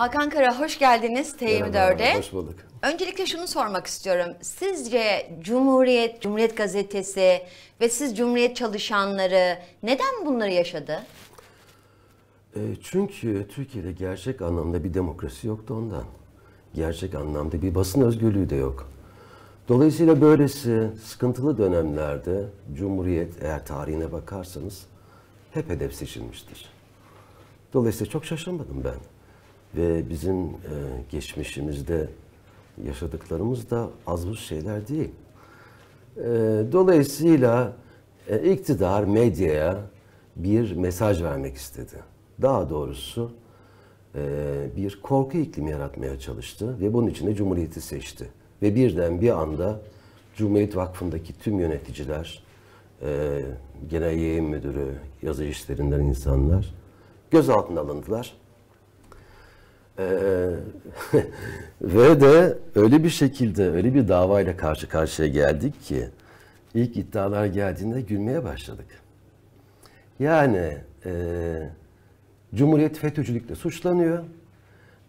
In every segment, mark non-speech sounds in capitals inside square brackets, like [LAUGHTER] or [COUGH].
Hakan Kara hoş geldiniz T24'e. Hoş bulduk. Öncelikle şunu sormak istiyorum. Sizce Cumhuriyet, Cumhuriyet Gazetesi ve siz Cumhuriyet çalışanları neden bunları yaşadı? E, çünkü Türkiye'de gerçek anlamda bir demokrasi yoktu ondan. Gerçek anlamda bir basın özgürlüğü de yok. Dolayısıyla böylesi sıkıntılı dönemlerde Cumhuriyet eğer tarihine bakarsanız hep hedef seçilmiştir. Dolayısıyla çok şaşırmadım ben ve bizim e, geçmişimizde yaşadıklarımız da az bu şeyler değil. E, dolayısıyla e, iktidar medyaya bir mesaj vermek istedi. Daha doğrusu e, bir korku iklimi yaratmaya çalıştı ve bunun için de Cumhuriyet'i seçti. Ve birden bir anda Cumhuriyet Vakfı'ndaki tüm yöneticiler, e, genel yayın müdürü, yazı işlerinden insanlar gözaltına alındılar ee, [LAUGHS] ve de öyle bir şekilde öyle bir davayla karşı karşıya geldik ki ilk iddialar geldiğinde gülmeye başladık. Yani e, Cumhuriyet FETÖ'cülükle suçlanıyor.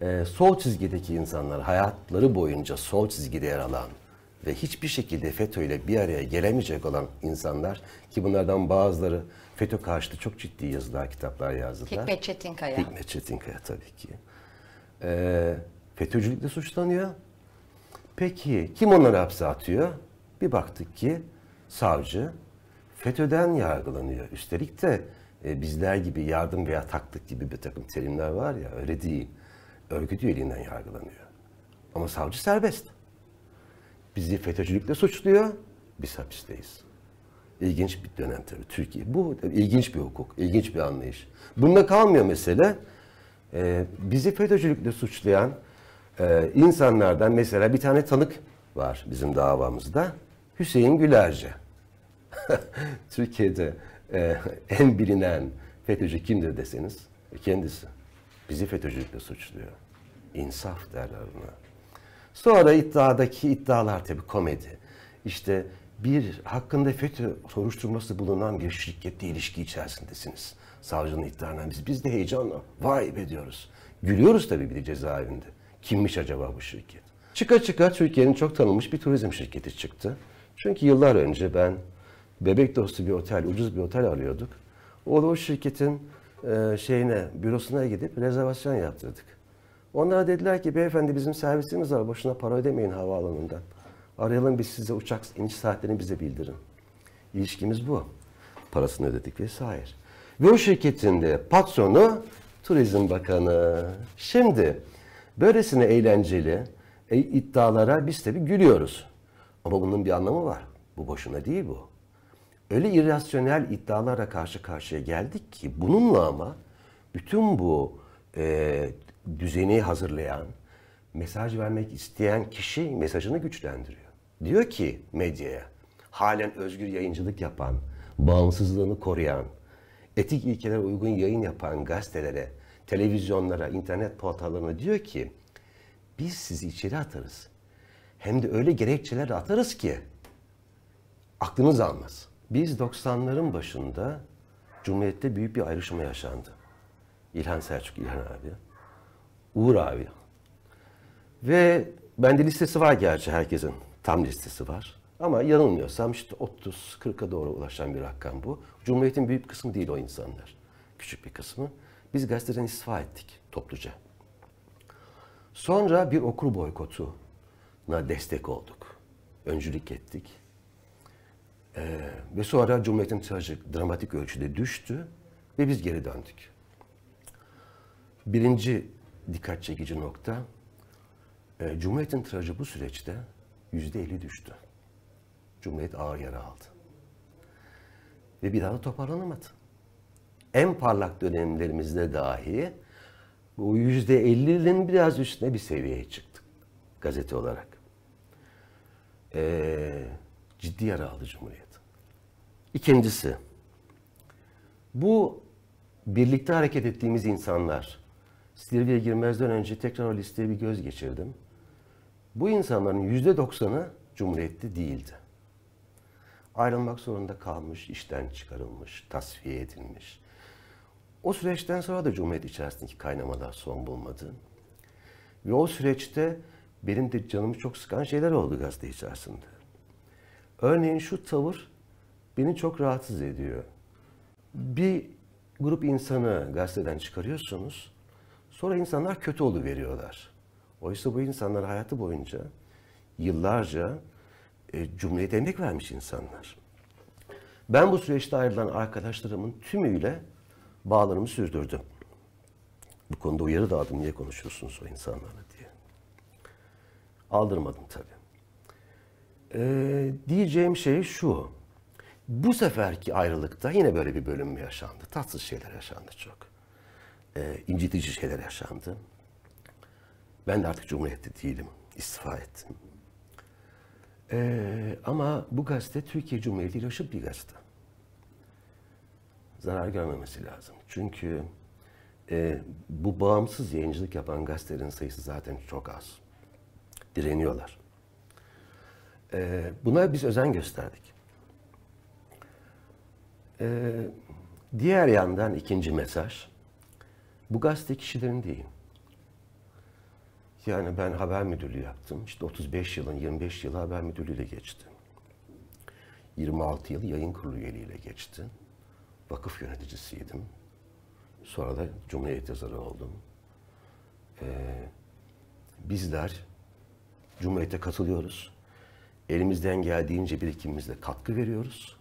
E, sol çizgideki insanlar hayatları boyunca sol çizgide yer alan ve hiçbir şekilde FETÖ ile bir araya gelemeyecek olan insanlar ki bunlardan bazıları FETÖ karşıtı çok ciddi yazılar, kitaplar yazdılar. Hikmet Çetinkaya. Hikmet Çetinkaya tabii ki e, ee, FETÖ'cülükle suçlanıyor. Peki kim onları hapse atıyor? Bir baktık ki savcı FETÖ'den yargılanıyor. Üstelik de e, bizler gibi yardım veya taklit gibi bir takım terimler var ya öyle değil. Örgüt üyeliğinden yargılanıyor. Ama savcı serbest. Bizi FETÖ'cülükle suçluyor, biz hapisteyiz. İlginç bir dönem tabii Türkiye. Bu ilginç bir hukuk, ilginç bir anlayış. Bunda kalmıyor mesele e, bizi FETÖ'cülükle suçlayan e, insanlardan mesela bir tane tanık var bizim davamızda. Hüseyin Gülerci. [LAUGHS] Türkiye'de e, en bilinen FETÖ'cü kimdir deseniz e, kendisi. Bizi FETÖ'cülükle suçluyor. İnsaf derler buna. Sonra iddiadaki iddialar tabii komedi. İşte bir hakkında FETÖ soruşturması bulunan bir şirketle ilişki içerisindesiniz savcının iddianamesi. Biz de heyecanla vay be diyoruz. Gülüyoruz tabii bir de cezaevinde. Kimmiş acaba bu şirket? Çıka çıka Türkiye'nin çok tanınmış bir turizm şirketi çıktı. Çünkü yıllar önce ben bebek dostu bir otel, ucuz bir otel arıyorduk. O da o şirketin e, şeyine, bürosuna gidip rezervasyon yaptırdık. Onlara dediler ki beyefendi bizim servisimiz var boşuna para ödemeyin havaalanından. Arayalım biz size uçak iniş saatlerini bize bildirin. İlişkimiz bu. Parasını ödedik vesaire. Ve o şirketin de patronu Turizm Bakanı. Şimdi böylesine eğlenceli e, iddialara biz de bir gülüyoruz. Ama bunun bir anlamı var. Bu boşuna değil bu. Öyle irrasyonel iddialara karşı karşıya geldik ki bununla ama bütün bu e, düzeni hazırlayan, mesaj vermek isteyen kişi mesajını güçlendiriyor. Diyor ki medyaya, halen özgür yayıncılık yapan, bağımsızlığını koruyan, etik ilkelere uygun yayın yapan gazetelere, televizyonlara, internet portallarına diyor ki biz sizi içeri atarız. Hem de öyle gerekçeler atarız ki aklınız almaz. Biz 90'ların başında Cumhuriyet'te büyük bir ayrışma yaşandı. İlhan Selçuk İlhan abi, Uğur abi. Ve bende listesi var gerçi herkesin. Tam listesi var. Ama yanılmıyorsam işte 30-40'a doğru ulaşan bir rakam bu. Cumhuriyet'in büyük kısmı değil o insanlar. Küçük bir kısmı. Biz gazeteden istifa ettik topluca. Sonra bir okur boykotuna destek olduk. Öncülük ettik. Ee, ve sonra Cumhuriyet'in tirajı dramatik ölçüde düştü ve biz geri döndük. Birinci dikkat çekici nokta, e, Cumhuriyet'in tirajı bu süreçte yüzde elli düştü. Cumhuriyet ağır yara aldı. Ve bir daha toparlanamadı. En parlak dönemlerimizde dahi bu yüzde elli'nin biraz üstüne bir seviyeye çıktık gazete olarak. Ee, ciddi yara aldı Cumhuriyet. İkincisi, bu birlikte hareket ettiğimiz insanlar, Silivri'ye girmezden önce tekrar o listeye bir göz geçirdim. Bu insanların yüzde doksanı Cumhuriyet'te değildi ayrılmak zorunda kalmış, işten çıkarılmış, tasfiye edilmiş. O süreçten sonra da Cumhuriyet içerisindeki kaynamalar son bulmadı. Ve o süreçte benim de canımı çok sıkan şeyler oldu gazete içerisinde. Örneğin şu tavır beni çok rahatsız ediyor. Bir grup insanı gazeteden çıkarıyorsunuz. Sonra insanlar kötü veriyorlar. Oysa bu insanlar hayatı boyunca yıllarca e, Cumhuriyet'e emek vermiş insanlar. Ben bu süreçte ayrılan arkadaşlarımın tümüyle bağlarımı sürdürdüm. Bu konuda uyarı da aldım. Niye konuşuyorsunuz o insanlarla diye. Aldırmadım tabii. Ee, diyeceğim şey şu. Bu seferki ayrılıkta yine böyle bir bölünme yaşandı. Tatsız şeyler yaşandı çok. Ee, incitici şeyler yaşandı. Ben de artık Cumhuriyet'te değilim. İstifa ettim. Ee, ama bu gazete Türkiye Cumhuriyeti ile bir gazete. Zarar görmemesi lazım. Çünkü e, bu bağımsız yayıncılık yapan gazetelerin sayısı zaten çok az. Direniyorlar. E, buna biz özen gösterdik. E, diğer yandan ikinci mesaj. Bu gazete kişilerin değil. Yani ben haber müdürlüğü yaptım. İşte 35 yılın 25 yılı haber müdürlüğüyle geçti. 26 yıl yayın kurulu üyeliğiyle geçti. Vakıf yöneticisiydim. Sonra da Cumhuriyet yazarı oldum. Ee, bizler Cumhuriyet'e katılıyoruz. Elimizden geldiğince birikimimizle katkı veriyoruz.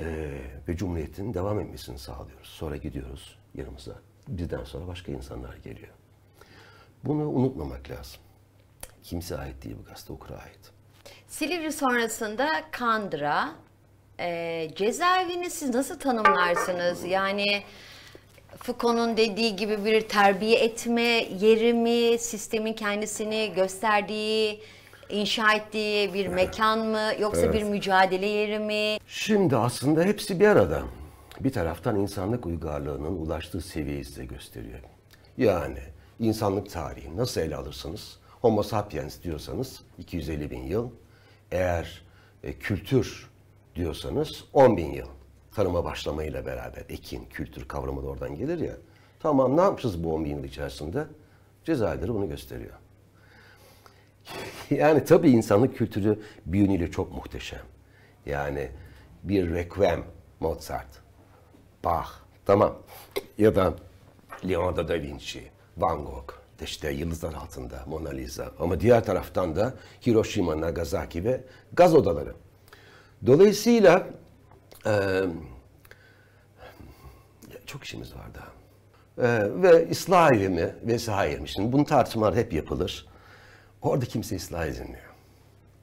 Ee, ve Cumhuriyet'in devam etmesini sağlıyoruz. Sonra gidiyoruz yanımıza. Bizden sonra başka insanlar geliyor. Bunu unutmamak lazım. Kimse ait değil bu gazete, okura ait. Silivri sonrasında Kandıra, e, cezaevini siz nasıl tanımlarsınız? Yani Foucault'un dediği gibi bir terbiye etme yeri mi, sistemin kendisini gösterdiği, inşa ettiği bir mekan mı, yoksa evet. bir mücadele yeri mi? Şimdi aslında hepsi bir arada. Bir taraftan insanlık uygarlığının ulaştığı seviyeyi size gösteriyor. Yani insanlık tarihi nasıl ele alırsınız? Homo sapiens diyorsanız 250 bin yıl. Eğer e, kültür diyorsanız 10 bin yıl. Tarıma başlamayla beraber ekin, kültür kavramı da oradan gelir ya. Tamam ne yapmışız bu 10 bin yıl içerisinde? Cezayir'i bunu gösteriyor. [LAUGHS] yani tabii insanlık kültürü bir yönüyle çok muhteşem. Yani bir requiem Mozart, Bach, tamam [LAUGHS] ya da Leonardo da Vinci, Van Gogh, işte Yıldızlar Altında, Mona Lisa ama diğer taraftan da Hiroşima, Nagasaki ve gaz odaları. Dolayısıyla e, çok işimiz vardı E, ve ıslah evrimi vesaire. Şimdi bunun tartışmaları hep yapılır. Orada kimse ıslah dinliyor.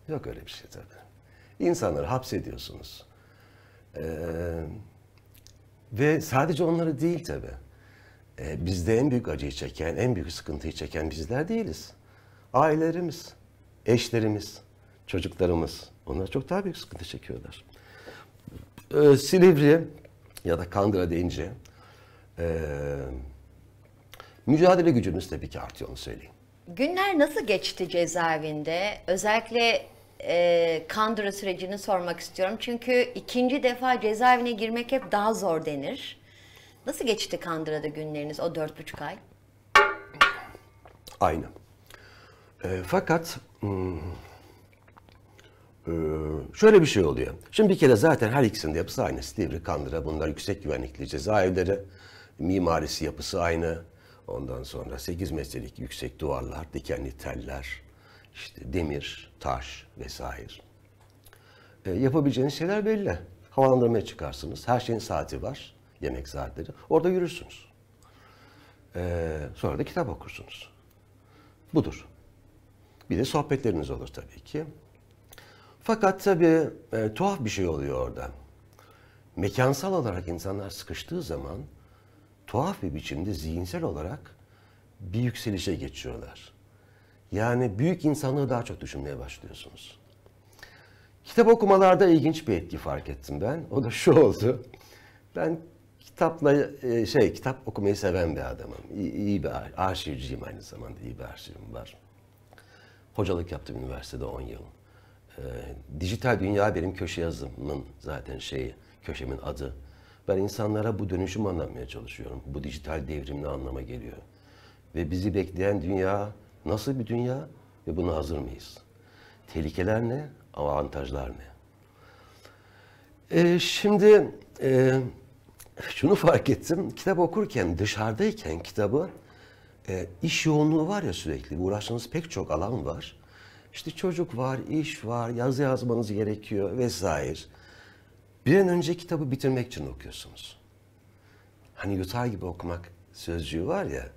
Yok öyle bir şey tabii. İnsanları hapsediyorsunuz. Ee, ve sadece onları değil tabii e, bizde en büyük acıyı çeken, en büyük sıkıntıyı çeken bizler değiliz. Ailelerimiz, eşlerimiz, çocuklarımız onlar çok daha büyük sıkıntı çekiyorlar. E, Silivri ya da Kandıra deyince e, mücadele gücümüz tabii ki artıyor onu söyleyeyim. Günler nasıl geçti cezaevinde? Özellikle e, Kandıra sürecini sormak istiyorum. Çünkü ikinci defa cezaevine girmek hep daha zor denir. Nasıl geçti Kandıra'da günleriniz o dört buçuk ay? Aynı. E, fakat hmm, e, şöyle bir şey oluyor. Şimdi bir kere zaten her ikisinin de yapısı aynı. Silivri, Kandıra bunlar yüksek güvenlikli cezaevleri. Mimarisi yapısı aynı. Ondan sonra 8 metrelik yüksek duvarlar, dikenli teller, işte demir, taş vesaire. E, yapabileceğiniz şeyler belli. Havalandırmaya çıkarsınız. Her şeyin saati var yemek saatleri. Orada yürürsünüz. Ee, sonra da kitap okursunuz. Budur. Bir de sohbetleriniz olur tabii ki. Fakat tabii e, tuhaf bir şey oluyor orada. Mekansal olarak insanlar sıkıştığı zaman tuhaf bir biçimde zihinsel olarak bir yükselişe geçiyorlar. Yani büyük insanlığı daha çok düşünmeye başlıyorsunuz. Kitap okumalarda ilginç bir etki fark ettim ben. O da şu oldu. Ben kitapla e, şey kitap okumayı seven bir adamım. İyi, iyi bir arşivciyim aynı zamanda iyi bir arşivim var. Hocalık yaptım üniversitede 10 yıl. E, dijital dünya benim köşe yazımın zaten şeyi, köşemin adı. Ben insanlara bu dönüşüm anlatmaya çalışıyorum. Bu dijital ne anlama geliyor. Ve bizi bekleyen dünya nasıl bir dünya ve buna hazır mıyız? Tehlikeler ne? Avantajlar ne? E, şimdi e, şunu fark ettim. Kitap okurken, dışarıdayken kitabı e, iş yoğunluğu var ya sürekli. Uğraştığınız pek çok alan var. İşte çocuk var, iş var, yazı yazmanız gerekiyor vesaire. Bir an önce kitabı bitirmek için okuyorsunuz. Hani yutar gibi okumak sözcüğü var ya.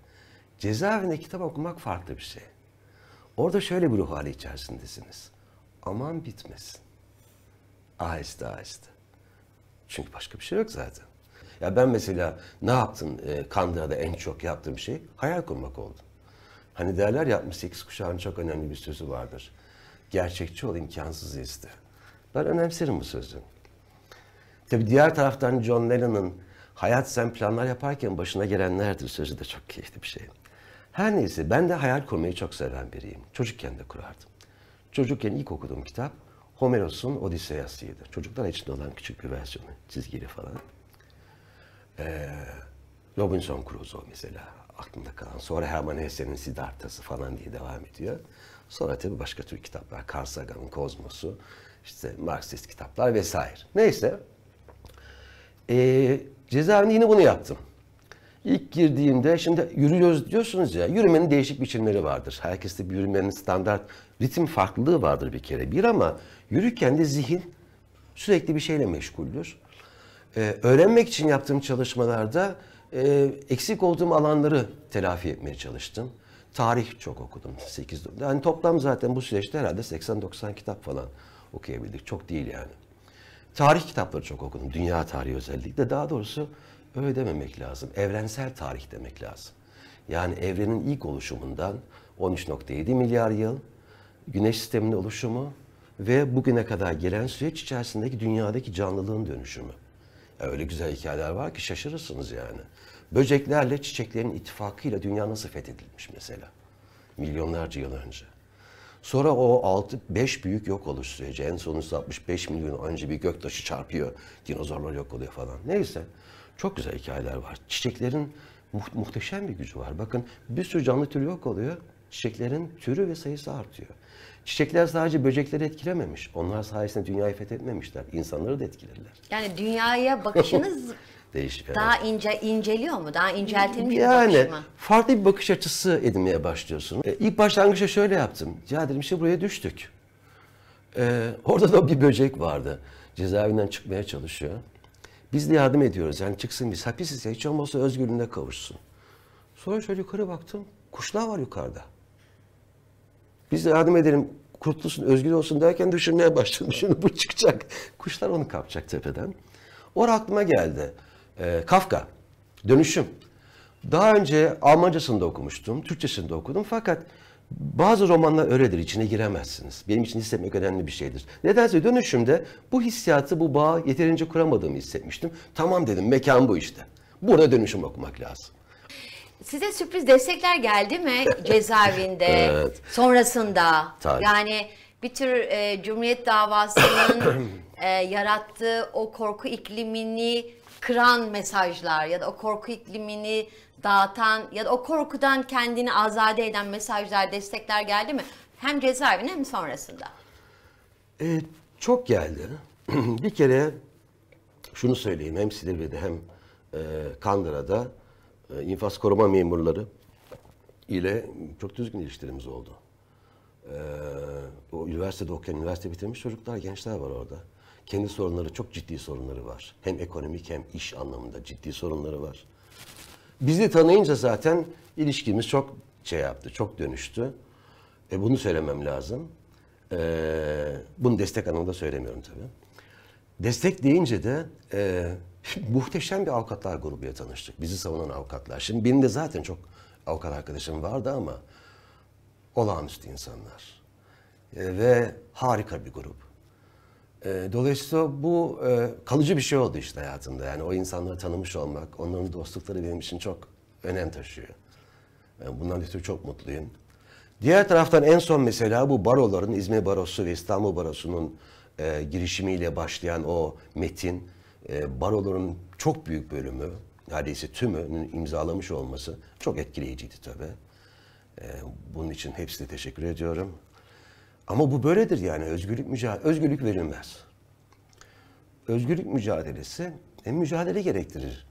Cezaevinde kitap okumak farklı bir şey. Orada şöyle bir ruh hali içerisindesiniz. Aman bitmesin. Aheste aheste. Çünkü başka bir şey yok zaten. Ya ben mesela ne yaptım e, Kandıra'da en çok yaptığım şey? Hayal kurmak oldu. Hani derler ya 68 kuşağın çok önemli bir sözü vardır. Gerçekçi ol imkansız iste. Ben önemserim bu sözü. Tabi diğer taraftan John Lennon'ın hayat sen planlar yaparken başına gelenlerdir sözü de çok keyifli bir şey. Her neyse ben de hayal kurmayı çok seven biriyim. Çocukken de kurardım. Çocukken ilk okuduğum kitap Homeros'un Odiseyası'ydı. Çocuklar için olan küçük bir versiyonu, çizgili falan. Ee, Robinson Crusoe mesela aklımda kalan. Sonra Herman Hesse'nin Siddhartha'sı falan diye devam ediyor. Sonra tabii başka tür kitaplar. Carl Sagan'ın Kozmos'u, işte Marksist kitaplar vesaire. Neyse. Ee, cezaevinde yine bunu yaptım. İlk girdiğimde şimdi yürüyoruz diyorsunuz ya yürümenin değişik biçimleri vardır. Herkeste bir yürümenin standart ritim farklılığı vardır bir kere bir ama yürürken de zihin sürekli bir şeyle meşguldür. Ee, öğrenmek için yaptığım çalışmalarda e, eksik olduğum alanları telafi etmeye çalıştım. Tarih çok okudum. 8 yani toplam zaten bu süreçte herhalde 80-90 kitap falan okuyabildik. Çok değil yani. Tarih kitapları çok okudum. Dünya tarihi özellikle. Daha doğrusu öyle dememek lazım. Evrensel tarih demek lazım. Yani evrenin ilk oluşumundan 13.7 milyar yıl, güneş sisteminin oluşumu ve bugüne kadar gelen süreç içerisindeki dünyadaki canlılığın dönüşümü. Öyle güzel hikayeler var ki şaşırırsınız yani. Böceklerle çiçeklerin ittifakıyla dünya nasıl fethedilmiş mesela. Milyonlarca yıl önce. Sonra o 6 5 büyük yok oluş süreci. En sonunda 65 milyon önce bir göktaşı çarpıyor. Dinozorlar yok oluyor falan. Neyse. Çok güzel hikayeler var. Çiçeklerin muhteşem bir gücü var. Bakın bir sürü canlı tür yok oluyor. Çiçeklerin türü ve sayısı artıyor. Çiçekler sadece böcekleri etkilememiş. Onlar sayesinde dünyayı fethetmemişler. İnsanları da etkilediler. Yani dünyaya bakışınız [LAUGHS] Değiş, daha ince inceliyor mu? Daha inceltilmiş yani, bir bakış mı? Yani farklı bir bakış açısı edinmeye başlıyorsunuz. Ee, ilk başlangıçta şöyle yaptım. Ya dedim işte buraya düştük. Ee, orada da bir böcek vardı. Cezaevinden çıkmaya çalışıyor. Biz de yardım ediyoruz. Yani çıksın biz. Hapis ise hiç olmazsa özgürlüğüne kavuşsun. Sonra şöyle yukarı baktım. Kuşlar var yukarıda. Biz de yardım edelim kurtulsun, özgür olsun derken düşünmeye başladım. Şimdi bu çıkacak. Kuşlar onu kapacak tepeden. Orada aklıma geldi. E, Kafka, Dönüşüm. Daha önce Almancasını da okumuştum, Türkçesini de okudum fakat bazı romanlar öyledir, içine giremezsiniz. Benim için hissetmek önemli bir şeydir. Nedense dönüşümde bu hissiyatı, bu bağı yeterince kuramadığımı hissetmiştim. Tamam dedim, mekan bu işte. Burada dönüşüm okumak lazım. Size sürpriz destekler geldi mi [LAUGHS] cezaevinde, evet. sonrasında? Tabii. Yani bir tür e, Cumhuriyet davasının [COUGHS] e, yarattığı o korku iklimini kıran mesajlar ya da o korku iklimini dağıtan ya da o korkudan kendini azade eden mesajlar, destekler geldi mi? Hem cezaevine hem sonrasında. E, çok geldi. [CLEARS THROAT] bir kere şunu söyleyeyim hem Silivri'de hem e, Kandıra'da e, infaz koruma memurları ile çok düzgün ilişkilerimiz oldu. Ee, o üniversitede okuyan, üniversite bitirmiş çocuklar, gençler var orada. Kendi sorunları, çok ciddi sorunları var. Hem ekonomik hem iş anlamında ciddi sorunları var. Bizi tanıyınca zaten ilişkimiz çok şey yaptı, çok dönüştü. E bunu söylemem lazım. E, bunu destek anlamında söylemiyorum tabii. Destek deyince de e, muhteşem bir avukatlar grubuyla tanıştık. Bizi savunan avukatlar. Şimdi benim de zaten çok avukat arkadaşım vardı ama olağanüstü insanlar. E, ve harika bir grup. E, dolayısıyla bu e, kalıcı bir şey oldu işte hayatımda. Yani o insanları tanımış olmak, onların dostlukları benim için çok önem taşıyor. Yani e, bundan ötürü çok mutluyum. Diğer taraftan en son mesela bu baroların İzmir Barosu ve İstanbul Barosu'nun e, girişimiyle başlayan o metin ee, baroların çok büyük bölümü, neredeyse tümünün imzalamış olması çok etkileyiciydi tabii. Ee, bunun için hepsine teşekkür ediyorum. Ama bu böyledir yani özgürlük mücadele, özgürlük verilmez. Özgürlük mücadelesi e, mücadele gerektirir.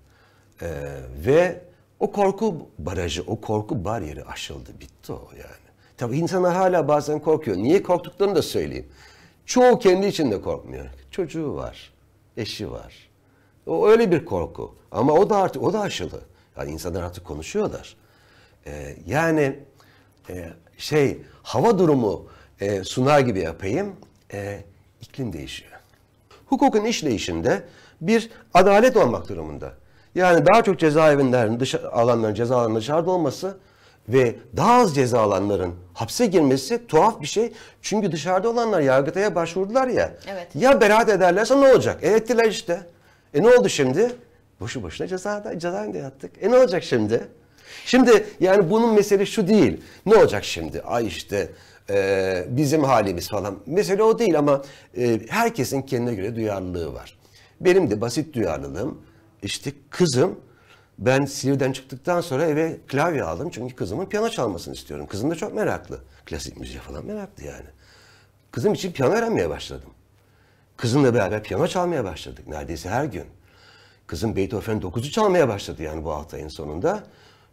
Ee, ve o korku barajı, o korku bariyeri aşıldı, bitti o yani. Tabii insanlar hala bazen korkuyor. Niye korktuklarını da söyleyeyim. Çoğu kendi içinde korkmuyor. Çocuğu var eşi var. O öyle bir korku. Ama o da artık o da aşılı. Yani insanlar artık konuşuyorlar. Ee, yani e, şey hava durumu e, sunar gibi yapayım. E, iklim değişiyor. Hukukun işleyişinde bir adalet olmak durumunda. Yani daha çok cezaevlerinin dış alanların ceza cezalarının dışarıda olması ve daha az ceza alanların hapse girmesi tuhaf bir şey. Çünkü dışarıda olanlar yargıtaya başvurdular ya. Evet. Ya beraat ederlerse ne olacak? E ettiler işte. E ne oldu şimdi? Boşu boşuna cezada, cezaevinde yattık. E ne olacak şimdi? Şimdi yani bunun mesele şu değil. Ne olacak şimdi? Ay işte e, bizim halimiz falan. Mesele o değil ama e, herkesin kendine göre duyarlılığı var. Benim de basit duyarlılığım işte kızım ben Siirt'ten çıktıktan sonra eve klavye aldım. Çünkü kızımın piyano çalmasını istiyorum. Kızım da çok meraklı. Klasik müziğe falan meraklı yani. Kızım için piyano öğrenmeye başladım. Kızımla beraber piyano çalmaya başladık neredeyse her gün. Kızım Beethoven 9'u çalmaya başladı yani bu hafta ayın sonunda.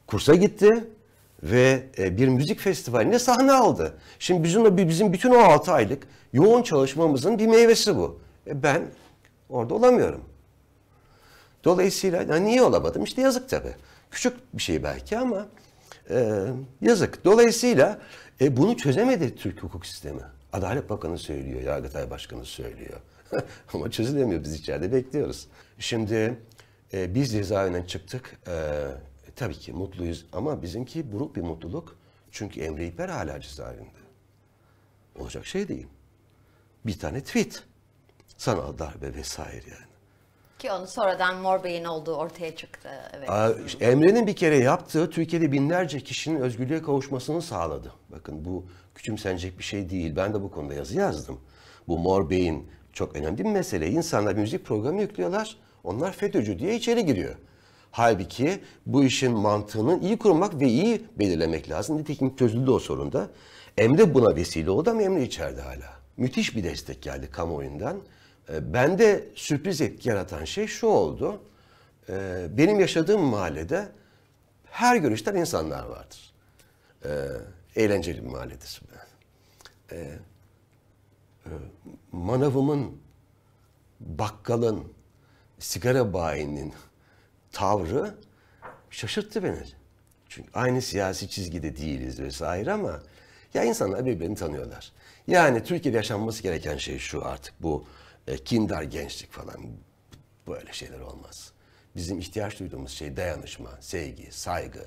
Kursa gitti ve e, bir müzik festivalinde sahne aldı. Şimdi bizim, bizim bütün o 6 aylık yoğun çalışmamızın bir meyvesi bu. E, ben orada olamıyorum. Dolayısıyla yani niye olamadım? İşte yazık tabii. Küçük bir şey belki ama e, yazık. Dolayısıyla e, bunu çözemedi Türk hukuk sistemi. Adalet Bakanı söylüyor, Yargıtay Başkanı söylüyor. [LAUGHS] ama çözülemiyor, biz içeride bekliyoruz. Şimdi e, biz cezaevinden çıktık. E, tabii ki mutluyuz ama bizimki buruk bir mutluluk. Çünkü Emre İper hala cezaevinde. Olacak şey değil. Bir tane tweet. Sanal darbe vesaire yani. Ki onu sonradan Mor Bey'in olduğu ortaya çıktı. Evet. Aa, Emre'nin bir kere yaptığı Türkiye'de binlerce kişinin özgürlüğe kavuşmasını sağladı. Bakın bu küçümsenecek bir şey değil. Ben de bu konuda yazı yazdım. Bu Mor Bey'in çok önemli bir mesele. İnsanlar müzik programı yüklüyorlar. Onlar FETÖ'cü diye içeri giriyor. Halbuki bu işin mantığını iyi kurmak ve iyi belirlemek lazım. Nitekim çözüldü o sorunda. Emre buna vesile oldu ama Emre içeride hala. Müthiş bir destek geldi kamuoyundan. E, bende sürpriz etki yaratan şey şu oldu. E, benim yaşadığım mahallede her görüşten insanlar vardır. E, eğlenceli bir mahalledir. E, e, manavımın, bakkalın, sigara bayinin tavrı şaşırttı beni. Çünkü aynı siyasi çizgide değiliz vesaire ama ya insanlar birbirini tanıyorlar. Yani Türkiye'de yaşanması gereken şey şu artık bu e, kindar gençlik falan böyle şeyler olmaz. Bizim ihtiyaç duyduğumuz şey dayanışma, sevgi, saygı.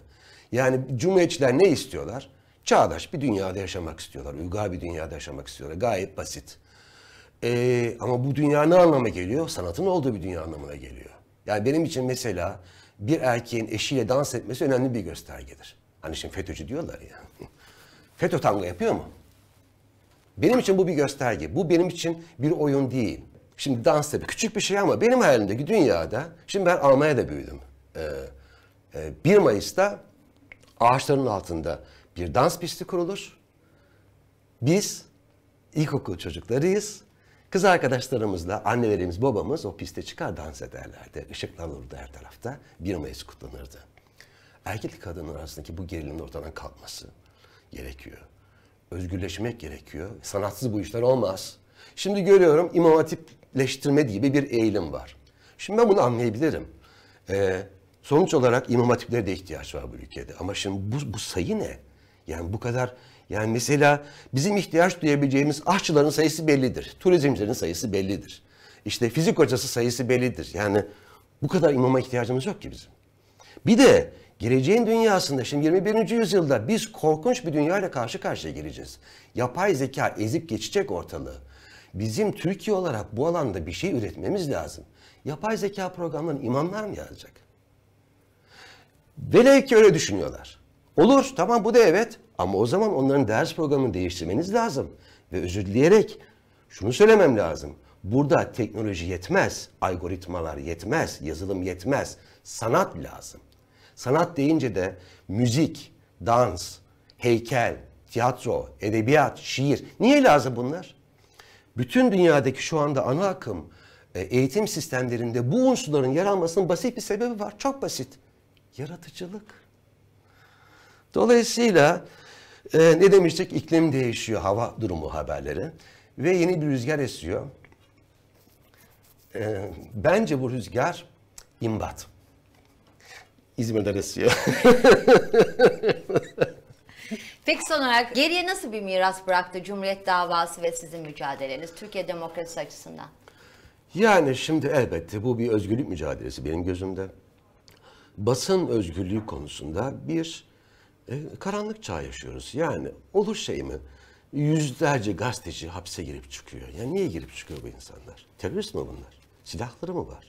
Yani cumhuriyetçiler ne istiyorlar? Çağdaş bir dünyada yaşamak istiyorlar. Uygar bir dünyada yaşamak istiyorlar. Gayet basit. Ee, ama bu dünya ne anlama geliyor? Sanatın olduğu bir dünya anlamına geliyor. Yani benim için mesela bir erkeğin eşiyle dans etmesi önemli bir göstergedir. Hani şimdi FETÖ'cü diyorlar ya. [LAUGHS] FETÖ tango yapıyor mu? Benim için bu bir gösterge. Bu benim için bir oyun değil. Şimdi dans tabi küçük bir şey ama benim hayalimdeki dünyada, şimdi ben Almanya'da büyüdüm. Ee, e, 1 Mayıs'ta ağaçların altında bir dans pisti kurulur. Biz ilkokul çocuklarıyız. Kız arkadaşlarımızla annelerimiz, babamız o piste çıkar dans ederlerdi. Işıklar olurdu her tarafta. 1 Mayıs kutlanırdı. Erkekli kadın arasındaki bu gerilimin ortadan kalkması gerekiyor. Özgürleşmek gerekiyor. Sanatsız bu işler olmaz. Şimdi görüyorum İmam Hatip Leştirme gibi bir eğilim var. Şimdi ben bunu anlayabilirim. Ee, sonuç olarak imam hatiplere de ihtiyaç var bu ülkede. Ama şimdi bu, bu sayı ne? Yani bu kadar yani mesela bizim ihtiyaç duyabileceğimiz aşçıların sayısı bellidir. Turizmcilerin sayısı bellidir. İşte fizik hocası sayısı bellidir. Yani bu kadar imama ihtiyacımız yok ki bizim. Bir de geleceğin dünyasında şimdi 21. yüzyılda biz korkunç bir dünyayla karşı karşıya geleceğiz. Yapay zeka ezip geçecek ortalığı. Bizim Türkiye olarak bu alanda bir şey üretmemiz lazım. Yapay zeka programlarını imamlar mı yazacak? Velev ki öyle düşünüyorlar. Olur tamam bu da evet ama o zaman onların ders programını değiştirmeniz lazım. Ve özür dileyerek şunu söylemem lazım. Burada teknoloji yetmez, algoritmalar yetmez, yazılım yetmez. Sanat lazım. Sanat deyince de müzik, dans, heykel, tiyatro, edebiyat, şiir. Niye lazım bunlar? bütün dünyadaki şu anda ana akım e, eğitim sistemlerinde bu unsurların yer almasının basit bir sebebi var. Çok basit. Yaratıcılık. Dolayısıyla e, ne demiştik? İklim değişiyor, hava durumu haberleri ve yeni bir rüzgar esiyor. E, bence bu rüzgar imbat. İzmir'den esiyor. [LAUGHS] [LAUGHS] Peki son olarak geriye nasıl bir miras bıraktı Cumhuriyet davası ve sizin mücadeleniz Türkiye demokrasisi açısından? Yani şimdi elbette bu bir özgürlük mücadelesi benim gözümde. Basın özgürlüğü konusunda bir e, karanlık çağ yaşıyoruz. Yani olur şey mi? Yüzlerce gazeteci hapse girip çıkıyor. Yani niye girip çıkıyor bu insanlar? Terörist mi bunlar? Silahları mı var?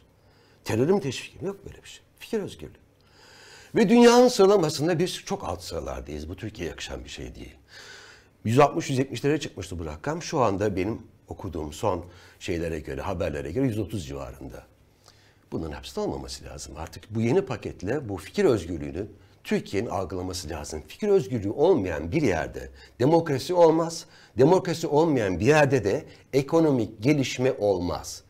Terörü mü teşvik Yok böyle bir şey. Fikir özgürlüğü. Ve dünyanın sıralamasında biz çok alt sıralardayız. Bu Türkiye yakışan bir şey değil. 160-170'lere çıkmıştı bu rakam. Şu anda benim okuduğum son şeylere göre, haberlere göre 130 civarında. Bunun hapiste olmaması lazım. Artık bu yeni paketle bu fikir özgürlüğünü Türkiye'nin algılaması lazım. Fikir özgürlüğü olmayan bir yerde demokrasi olmaz. Demokrasi olmayan bir yerde de ekonomik gelişme olmaz.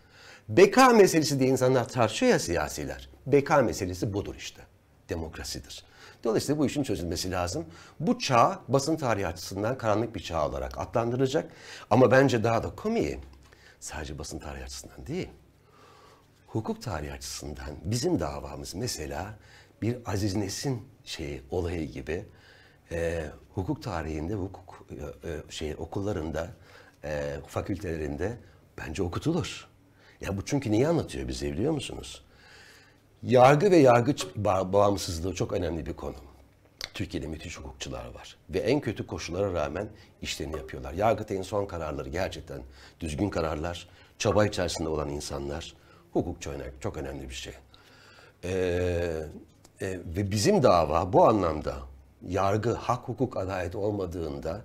Beka meselesi diye insanlar tartışıyor ya siyasiler. Beka meselesi budur işte demokrasidir. Dolayısıyla bu işin çözülmesi lazım. Bu çağ basın tarihi açısından karanlık bir çağ olarak adlandırılacak. Ama bence daha da komiği sadece basın tarihi açısından değil. Hukuk tarihi açısından bizim davamız mesela bir Aziz Nesin şeyi, olayı gibi e, hukuk tarihinde, hukuk e, e şey, okullarında, e, fakültelerinde bence okutulur. Ya bu çünkü niye anlatıyor bize biliyor musunuz? Yargı ve yargıç bağımsızlığı çok önemli bir konu. Türkiye'de müthiş hukukçular var ve en kötü koşullara rağmen işlerini yapıyorlar. Yargıtay'ın son kararları gerçekten düzgün kararlar, çaba içerisinde olan insanlar, hukuk çok önemli, çok önemli bir şey. Ee, e, ve bizim dava bu anlamda yargı, hak, hukuk, adalet olmadığında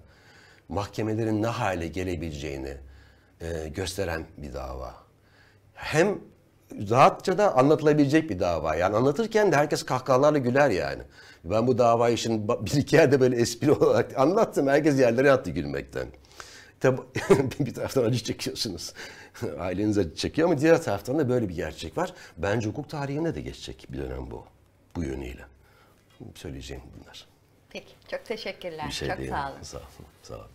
mahkemelerin ne hale gelebileceğini e, gösteren bir dava. Hem rahatça da anlatılabilecek bir dava. Yani anlatırken de herkes kahkahalarla güler yani. Ben bu dava işin bir iki yerde böyle espri olarak anlattım. Herkes yerlere attı gülmekten. Tabi [LAUGHS] bir taraftan acı çekiyorsunuz. [LAUGHS] Aileniz acı çekiyor ama diğer taraftan da böyle bir gerçek var. Bence hukuk tarihinde de geçecek bir dönem bu. Bu yönüyle. Söyleyeceğim bunlar. Peki. Çok teşekkürler. Bir şey çok değil. sağ olun. Sağ olun. Sağ olun.